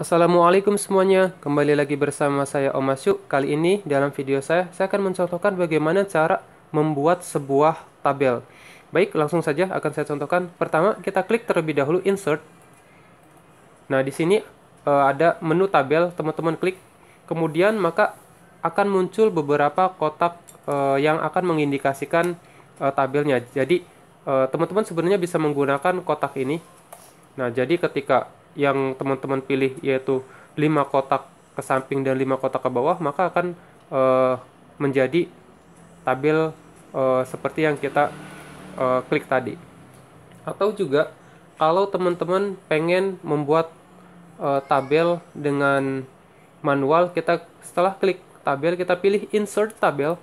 Assalamualaikum semuanya, kembali lagi bersama saya Om Masyuk Kali ini dalam video saya, saya akan mencontohkan bagaimana cara membuat sebuah tabel. Baik, langsung saja akan saya contohkan. Pertama, kita klik terlebih dahulu insert. Nah, di sini e, ada menu tabel, teman-teman klik. Kemudian maka akan muncul beberapa kotak e, yang akan mengindikasikan e, tabelnya. Jadi, teman-teman sebenarnya bisa menggunakan kotak ini. Nah, jadi ketika yang teman-teman pilih yaitu 5 kotak ke samping dan 5 kotak ke bawah maka akan uh, menjadi tabel uh, seperti yang kita uh, klik tadi atau juga kalau teman-teman pengen membuat uh, tabel dengan manual kita setelah klik tabel kita pilih insert tabel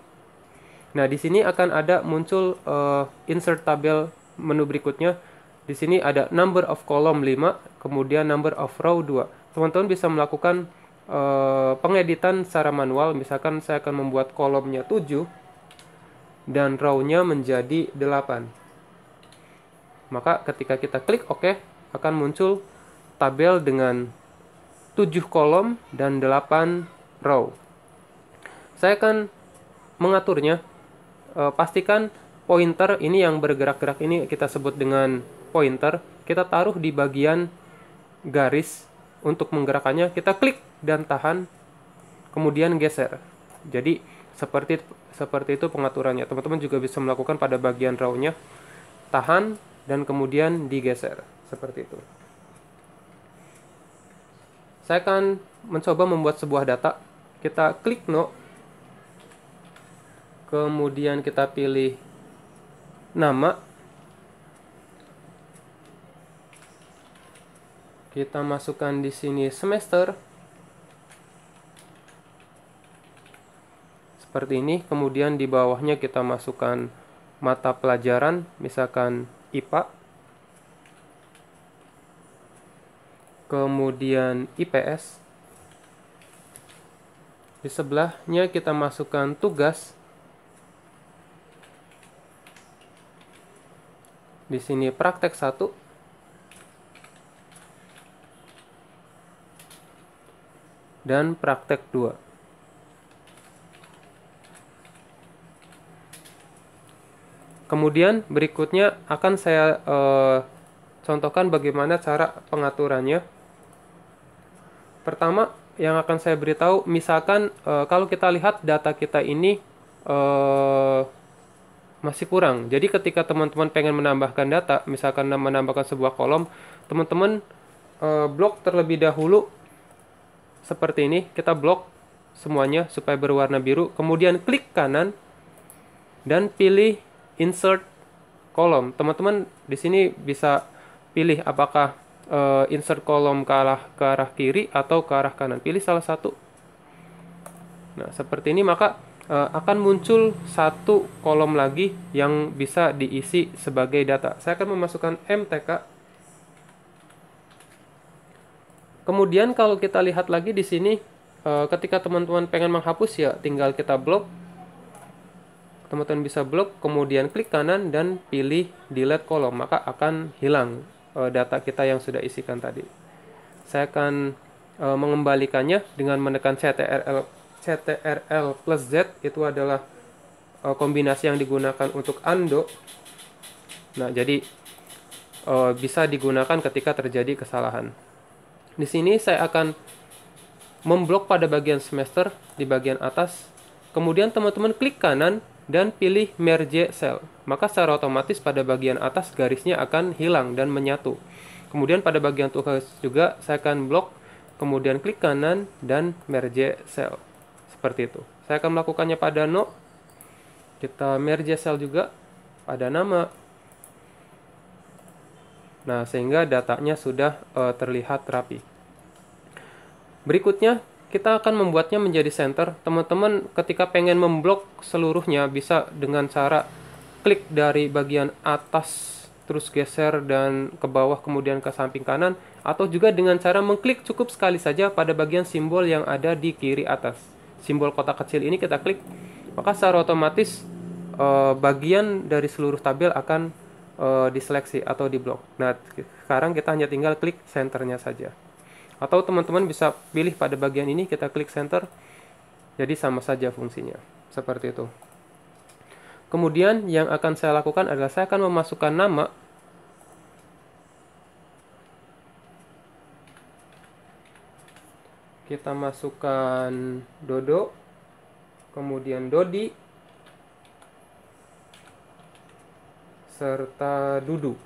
nah di sini akan ada muncul uh, insert tabel menu berikutnya di sini ada number of column 5, kemudian number of row 2. Teman-teman bisa melakukan e, pengeditan secara manual. Misalkan saya akan membuat kolomnya 7 dan rownya menjadi 8. Maka ketika kita klik OK, akan muncul tabel dengan 7 kolom dan 8 row. Saya akan mengaturnya. E, pastikan pointer ini yang bergerak-gerak ini kita sebut dengan pointer kita taruh di bagian garis untuk menggerakkannya kita klik dan tahan kemudian geser jadi seperti seperti itu pengaturannya teman-teman juga bisa melakukan pada bagian row-nya tahan dan kemudian digeser seperti itu saya akan mencoba membuat sebuah data kita klik no kemudian kita pilih nama kita masukkan di sini semester seperti ini kemudian di bawahnya kita masukkan mata pelajaran misalkan IPA kemudian IPS di sebelahnya kita masukkan tugas di sini praktek 1 dan praktek 2. Kemudian berikutnya akan saya e, contohkan bagaimana cara pengaturannya. Pertama yang akan saya beritahu, misalkan e, kalau kita lihat data kita ini e, masih kurang. Jadi ketika teman-teman pengen menambahkan data, misalkan menambahkan sebuah kolom, teman-teman e, blok terlebih dahulu seperti ini kita blok semuanya supaya berwarna biru kemudian klik kanan dan pilih insert kolom teman-teman di sini bisa pilih apakah uh, insert kolom ke arah ke arah kiri atau ke arah kanan pilih salah satu nah seperti ini maka uh, akan muncul satu kolom lagi yang bisa diisi sebagai data saya akan memasukkan mtk Kemudian kalau kita lihat lagi di sini eh, ketika teman-teman pengen menghapus ya tinggal kita blok teman-teman bisa blok kemudian klik kanan dan pilih delete kolom maka akan hilang eh, data kita yang sudah isikan tadi saya akan eh, mengembalikannya dengan menekan CTRL CTRL plus Z itu adalah kombinasi yang digunakan untuk undo nah jadi bisa digunakan ketika terjadi kesalahan di sini saya akan memblok pada bagian semester di bagian atas. Kemudian teman-teman klik kanan dan pilih merge cell. Maka secara otomatis pada bagian atas garisnya akan hilang dan menyatu. Kemudian pada bagian tugas juga saya akan blok, kemudian klik kanan dan merge cell. Seperti itu. Saya akan melakukannya pada no. Kita merge cell juga pada nama Nah, sehingga datanya sudah uh, terlihat rapi. Berikutnya, kita akan membuatnya menjadi center. Teman-teman ketika pengen memblok seluruhnya bisa dengan cara klik dari bagian atas terus geser dan ke bawah kemudian ke samping kanan atau juga dengan cara mengklik cukup sekali saja pada bagian simbol yang ada di kiri atas. Simbol kotak kecil ini kita klik, maka secara otomatis eh, bagian dari seluruh tabel akan uh, diseleksi atau diblok. Nah, sekarang kita hanya tinggal klik senternya saja. Atau teman-teman bisa pilih pada bagian ini kita klik center. Jadi sama saja fungsinya. Seperti itu. Kemudian yang akan saya lakukan adalah saya akan memasukkan nama kita masukkan Dodo, kemudian Dodi, serta Dudu.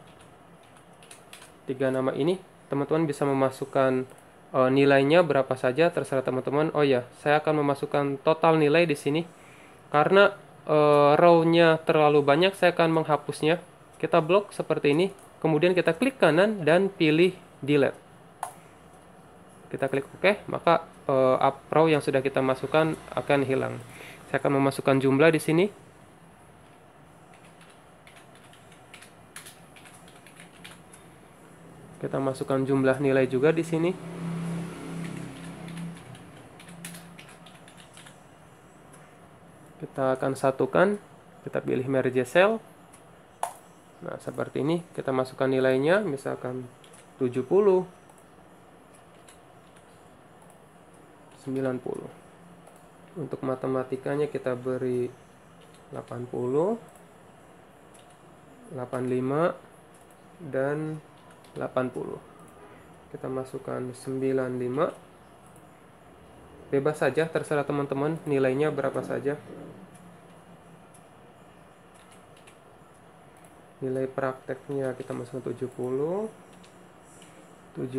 Tiga nama ini teman-teman bisa memasukkan e, nilainya berapa saja terserah teman-teman. Oh ya, saya akan memasukkan total nilai di sini karena e, eh, row terlalu banyak saya akan menghapusnya. Kita blok seperti ini, kemudian kita klik kanan dan pilih delete. Kita klik OK, maka e, row yang sudah kita masukkan akan hilang. Saya akan memasukkan jumlah di sini kita masukkan jumlah nilai juga di sini kita akan satukan kita pilih merge cell nah seperti ini kita masukkan nilainya misalkan 70 90 untuk matematikanya kita beri 80 85 dan 80 kita masukkan 95 bebas saja terserah teman-teman nilainya berapa saja nilai prakteknya kita masukkan 70 75 80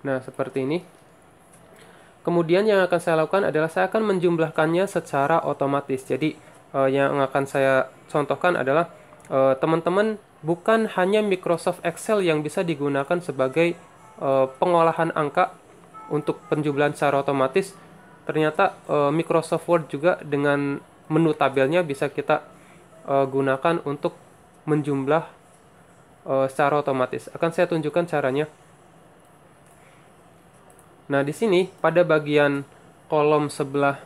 Nah, seperti ini Kemudian yang akan saya lakukan adalah saya akan menjumlahkannya secara otomatis. Jadi uh, yang akan saya contohkan adalah eh, teman-teman uh, bukan hanya Microsoft Excel yang bisa digunakan sebagai uh, pengolahan angka untuk penjumlahan secara otomatis. Ternyata uh, Microsoft Word juga dengan menu tabelnya bisa kita uh, gunakan untuk menjumlah uh, secara otomatis. Akan saya tunjukkan caranya. Nah, di sini pada bagian kolom sebelah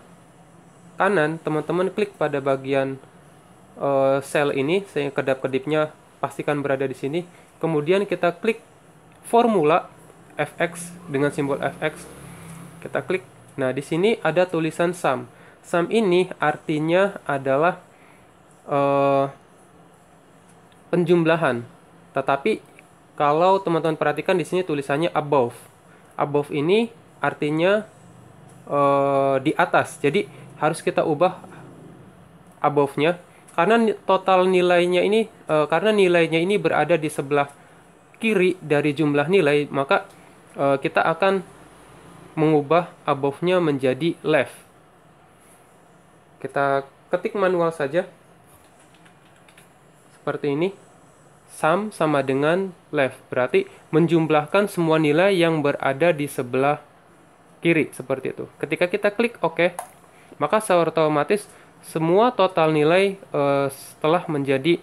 kanan, teman-teman klik pada bagian uh, sel ini, saya kedap-kedipnya pastikan berada di sini. Kemudian kita klik formula fx dengan simbol fx. Kita klik. Nah, di sini ada tulisan sum. Sum ini artinya adalah uh, penjumlahan. Tetapi kalau teman-teman perhatikan di sini tulisannya above above ini artinya uh, di atas. Jadi harus kita ubah above-nya karena total nilainya ini uh, karena nilainya ini berada di sebelah kiri dari jumlah nilai, maka uh, kita akan mengubah above-nya menjadi left. Kita ketik manual saja. Seperti ini sum sama dengan left. Berarti menjumlahkan semua nilai yang berada di sebelah kiri seperti itu. Ketika kita klik OK, maka secara otomatis semua total nilai uh, telah menjadi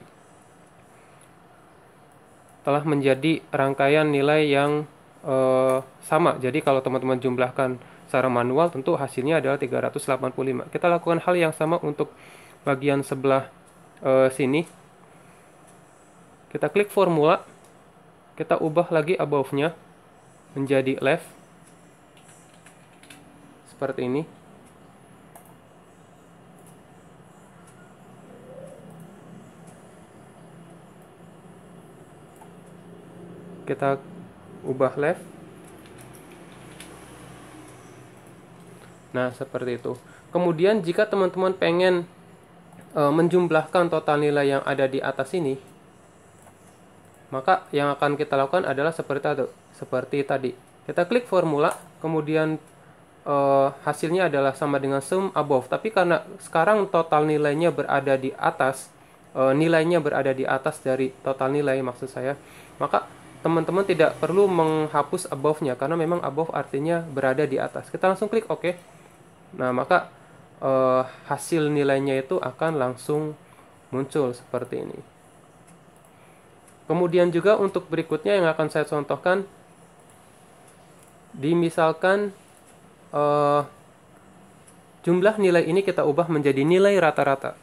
telah menjadi rangkaian nilai yang uh, sama. Jadi kalau teman-teman jumlahkan secara manual tentu hasilnya adalah 385. Kita lakukan hal yang sama untuk bagian sebelah uh, sini kita klik formula, kita ubah lagi above-nya menjadi left. Seperti ini. Kita ubah left. Nah, seperti itu. Kemudian jika teman-teman pengen e, menjumlahkan total nilai yang ada di atas ini, maka yang akan kita lakukan adalah seperti tadi. Seperti tadi. Kita klik formula, kemudian e, hasilnya adalah sama dengan sum above. Tapi karena sekarang total nilainya berada di atas, e, nilainya berada di atas dari total nilai maksud saya, maka teman-teman tidak perlu menghapus above-nya karena memang above artinya berada di atas. Kita langsung klik OK. Nah, maka e, hasil nilainya itu akan langsung muncul seperti ini. Kemudian juga untuk berikutnya yang akan saya contohkan, dimisalkan uh, eh, jumlah nilai ini kita ubah menjadi nilai rata-rata.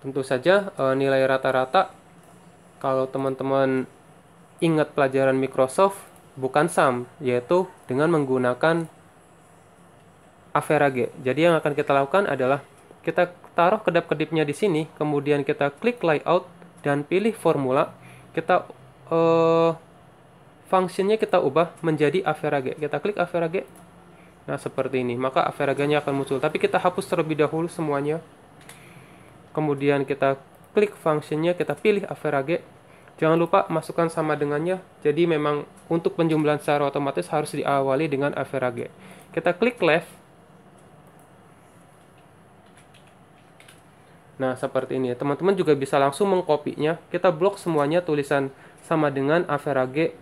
Tentu saja uh, nilai rata-rata kalau teman-teman ingat pelajaran Microsoft bukan sum, yaitu dengan menggunakan average. Jadi yang akan kita lakukan adalah kita taruh kedap-kedipnya di sini, kemudian kita klik layout dan pilih formula. Kita uh, fungsinya kita ubah menjadi average. Kita klik average. Nah, seperti ini. Maka averagenya akan muncul. Tapi kita hapus terlebih dahulu semuanya. Kemudian kita klik fungsinya, kita pilih average. Jangan lupa masukkan sama dengannya. Jadi memang untuk penjumlahan secara otomatis harus diawali dengan average. Kita klik left Nah, seperti ini. Teman-teman juga bisa langsung mengkopinya. Kita blok semuanya tulisan sama dengan average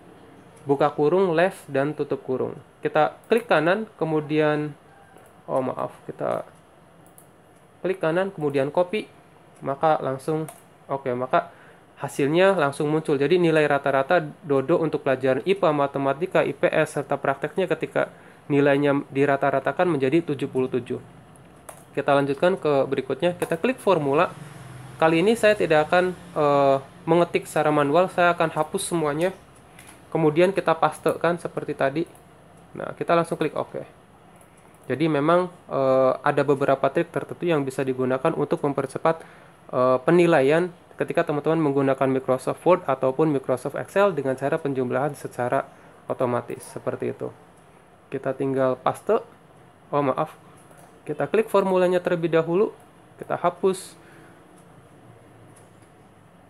buka kurung left dan tutup kurung. Kita klik kanan, kemudian oh maaf, kita klik kanan kemudian copy, maka langsung oke, okay, maka hasilnya langsung muncul. Jadi nilai rata-rata Dodo untuk pelajaran IPA, matematika, IPS serta prakteknya ketika nilainya dirata-ratakan menjadi 77 kita lanjutkan ke berikutnya kita klik formula kali ini saya tidak akan e, mengetik secara manual saya akan hapus semuanya kemudian kita paste kan seperti tadi nah kita langsung klik OK jadi memang e, ada beberapa trik tertentu yang bisa digunakan untuk mempercepat e, penilaian ketika teman-teman menggunakan Microsoft Word ataupun Microsoft Excel dengan cara penjumlahan secara otomatis seperti itu kita tinggal paste oh maaf kita klik formulanya terlebih dahulu, kita hapus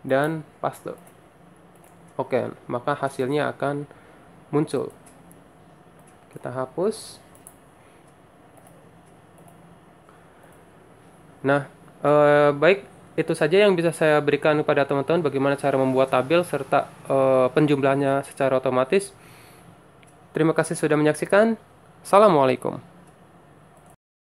dan paste. Oke, maka hasilnya akan muncul. Kita hapus. Nah, eh, baik itu saja yang bisa saya berikan kepada teman-teman bagaimana cara membuat tabel serta eh, penjumlahnya secara otomatis. Terima kasih sudah menyaksikan. Assalamualaikum.